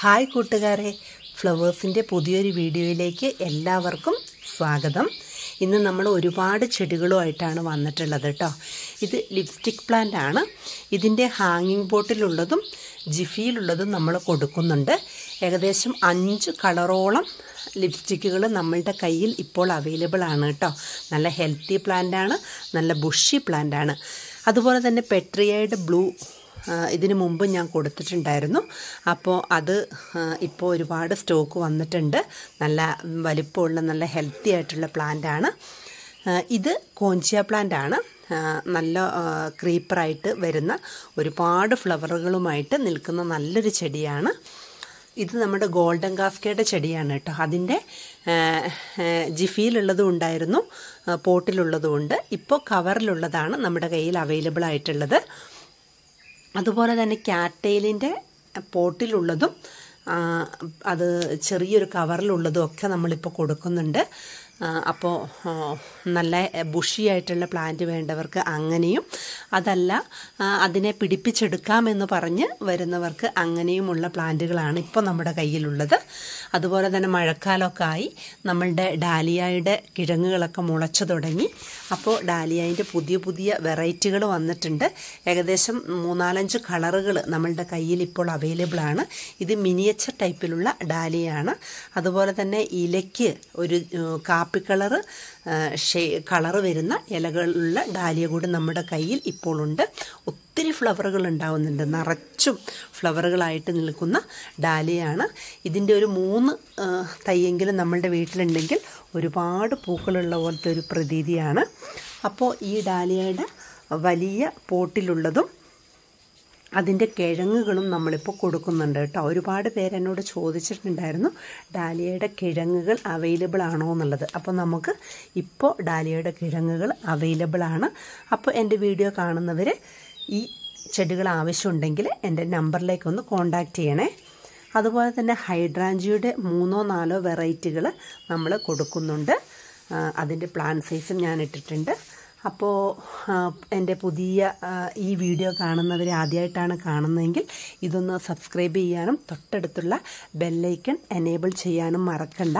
hi കൂട്ടുകാരെ ഫ്ലവേഴ്സിൻ്റെ പുതിയൊരു വീഡിയോയിലേക്ക് എല്ലാവർക്കും സ്വാഗതം ഇന്ന് നമ്മൾ ഒരുപാട് ചെടികളുമായിട്ടാണ് വന്നിട്ടുള്ളത് കേട്ടോ ഇത് ലിപ്സ്റ്റിക് പ്ലാന്റ് ആണ് ഇതിൻ്റെ ഹാങ്ങിങ് ബോട്ടിലുള്ളതും ജിഫിയിലുള്ളതും നമ്മൾ കൊടുക്കുന്നുണ്ട് ഏകദേശം അഞ്ച് കളറോളം ലിപ്സ്റ്റിക്കുകൾ നമ്മളുടെ കയ്യിൽ ഇപ്പോൾ അവൈലബിൾ ആണ് കേട്ടോ നല്ല ഹെൽത്തി പ്ലാന്റ് ആണ് നല്ല ബുഷി പ്ലാന്റ് ആണ് അതുപോലെ തന്നെ പെട്രിയയുടെ ബ്ലൂ ഇതിനു മുമ്പ് ഞാൻ കൊടുത്തിട്ടുണ്ടായിരുന്നു അപ്പോൾ അത് ഇപ്പോൾ ഒരുപാട് സ്റ്റോക്ക് വന്നിട്ടുണ്ട് നല്ല വലിപ്പമുള്ള നല്ല ഹെൽത്തി ആയിട്ടുള്ള പ്ലാന്റ് ആണ് ഇത് കോഞ്ചിയ പ്ലാന്റ് ആണ് നല്ല ക്രീപ്പറായിട്ട് വരുന്ന ഒരുപാട് ഫ്ലവറുകളുമായിട്ട് നിൽക്കുന്ന നല്ലൊരു ചെടിയാണ് ഇത് നമ്മുടെ ഗോൾഡൻ കാഫ്കയുടെ ചെടിയാണ് കേട്ടോ അതിൻ്റെ ജിഫിയിലുള്ളതും ഉണ്ടായിരുന്നു പോട്ടിലുള്ളതും ഉണ്ട് ഇപ്പോൾ കവറിലുള്ളതാണ് നമ്മുടെ കയ്യിൽ അവൈലബിൾ ആയിട്ടുള്ളത് അതുപോലെ തന്നെ ക്യാറ്റെയിലിൻ്റെ പോട്ടിലുള്ളതും അത് ചെറിയൊരു കവറിലുള്ളതും ഒക്കെ നമ്മളിപ്പോൾ കൊടുക്കുന്നുണ്ട് അപ്പോൾ നല്ല ബുഷിയായിട്ടുള്ള പ്ലാന്റ് വേണ്ടവർക്ക് അങ്ങനെയും അതല്ല അതിനെ പിടിപ്പിച്ചെടുക്കാമെന്ന് പറഞ്ഞ് വരുന്നവർക്ക് അങ്ങനെയുമുള്ള പ്ലാന്റുകളാണ് ഇപ്പോൾ നമ്മുടെ കയ്യിലുള്ളത് അതുപോലെ തന്നെ മഴക്കാലമൊക്കെ ആയി നമ്മളുടെ ഡാലിയയുടെ കിഴങ്ങുകളൊക്കെ മുളച്ചു തുടങ്ങി അപ്പോൾ ഡാലിയയുടെ പുതിയ പുതിയ വെറൈറ്റികൾ വന്നിട്ടുണ്ട് ഏകദേശം മൂന്നാലഞ്ച് കളറുകൾ നമ്മളുടെ കയ്യിൽ ഇപ്പോൾ അവൈലബിൾ ആണ് ഇത് മിനിയേച്ചർ ടൈപ്പിലുള്ള ഡാലിയാണ് അതുപോലെ തന്നെ ഇലയ്ക്ക് ഒരു കാപ്പി കളറ് ഷേ കളറ് വരുന്ന ഇലകളുള്ള ഡാലിയ കൂടി നമ്മുടെ കയ്യിൽ ഇപ്പോഴുണ്ട് ഒത്തിരി ഫ്ലവറുകൾ ഉണ്ടാവുന്നുണ്ട് നിറച്ചും ഫ്ലവറുകളായിട്ട് നിൽക്കുന്ന ഡാലിയാണ് ഇതിൻ്റെ ഒരു മൂന്ന് തൈയെങ്കിലും നമ്മളുടെ വീട്ടിലുണ്ടെങ്കിൽ ഒരുപാട് പൂക്കളുള്ള പോലത്തെ ഒരു പ്രതീതിയാണ് അപ്പോൾ ഈ ഡാലിയയുടെ വലിയ പോട്ടിലുള്ളതും അതിൻ്റെ കിഴങ്ങുകളും നമ്മളിപ്പോൾ കൊടുക്കുന്നുണ്ട് കേട്ടോ ഒരുപാട് പേരെന്നോട് ചോദിച്ചിട്ടുണ്ടായിരുന്നു ഡാലിയയുടെ കിഴങ്ങുകൾ അവൈലബിൾ ആണോ എന്നുള്ളത് അപ്പോൾ നമുക്ക് ഇപ്പോൾ ഡാലിയയുടെ കിഴങ്ങുകൾ അവൈലബിൾ ആണ് അപ്പോൾ എൻ്റെ വീഡിയോ കാണുന്നവർ ഈ ചെടികൾ ആവശ്യമുണ്ടെങ്കിൽ എൻ്റെ നമ്പറിലേക്ക് ഒന്ന് കോണ്ടാക്റ്റ് ചെയ്യണേ അതുപോലെ തന്നെ ഹൈഡ്രാഞ്ചിയുടെ മൂന്നോ നാലോ വെറൈറ്റികൾ നമ്മൾ കൊടുക്കുന്നുണ്ട് അതിൻ്റെ പ്ലാൻ സൈസും ഞാൻ ഇട്ടിട്ടുണ്ട് അപ്പോൾ എൻ്റെ പുതിയ ഈ വീഡിയോ കാണുന്നവർ ആദ്യമായിട്ടാണ് കാണുന്നതെങ്കിൽ ഇതൊന്ന് സബ്സ്ക്രൈബ് ചെയ്യാനും തൊട്ടടുത്തുള്ള ബെല്ലൈക്കൺ എനേബിൾ ചെയ്യാനും മറക്കണ്ട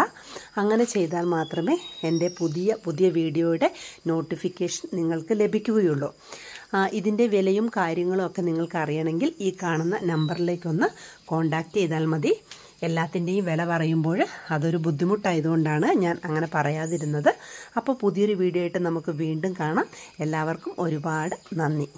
അങ്ങനെ ചെയ്താൽ മാത്രമേ എൻ്റെ പുതിയ പുതിയ വീഡിയോയുടെ നോട്ടിഫിക്കേഷൻ നിങ്ങൾക്ക് ലഭിക്കുകയുള്ളൂ ഇതിൻ്റെ വിലയും കാര്യങ്ങളും ഒക്കെ നിങ്ങൾക്ക് അറിയണമെങ്കിൽ ഈ കാണുന്ന നമ്പറിലേക്കൊന്ന് കോൺടാക്റ്റ് ചെയ്താൽ മതി എല്ലാത്തിൻ്റെയും വില പറയുമ്പോൾ അതൊരു ബുദ്ധിമുട്ടായതുകൊണ്ടാണ് ഞാൻ അങ്ങനെ പറയാതിരുന്നത് അപ്പോൾ പുതിയൊരു വീഡിയോ ആയിട്ട് നമുക്ക് വീണ്ടും കാണാം എല്ലാവർക്കും ഒരുപാട് നന്ദി